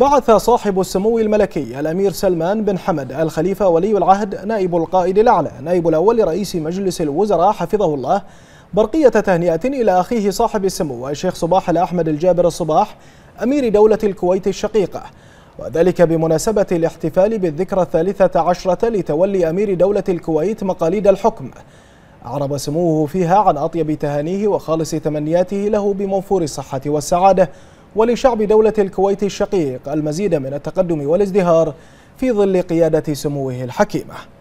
بعث صاحب السمو الملكي الأمير سلمان بن حمد الخليفة ولي العهد نائب القائد الأعلى نائب الأول لرئيس مجلس الوزراء حفظه الله برقية تهنئة إلى أخيه صاحب السمو الشيخ صباح الأحمد الجابر الصباح أمير دولة الكويت الشقيقة وذلك بمناسبة الاحتفال بالذكرى الثالثة عشرة لتولي أمير دولة الكويت مقاليد الحكم أعرب سموه فيها عن أطيب تهانيه وخالص تمنياته له بموفور الصحة والسعادة ولشعب دولة الكويت الشقيق المزيد من التقدم والازدهار في ظل قيادة سموه الحكيمة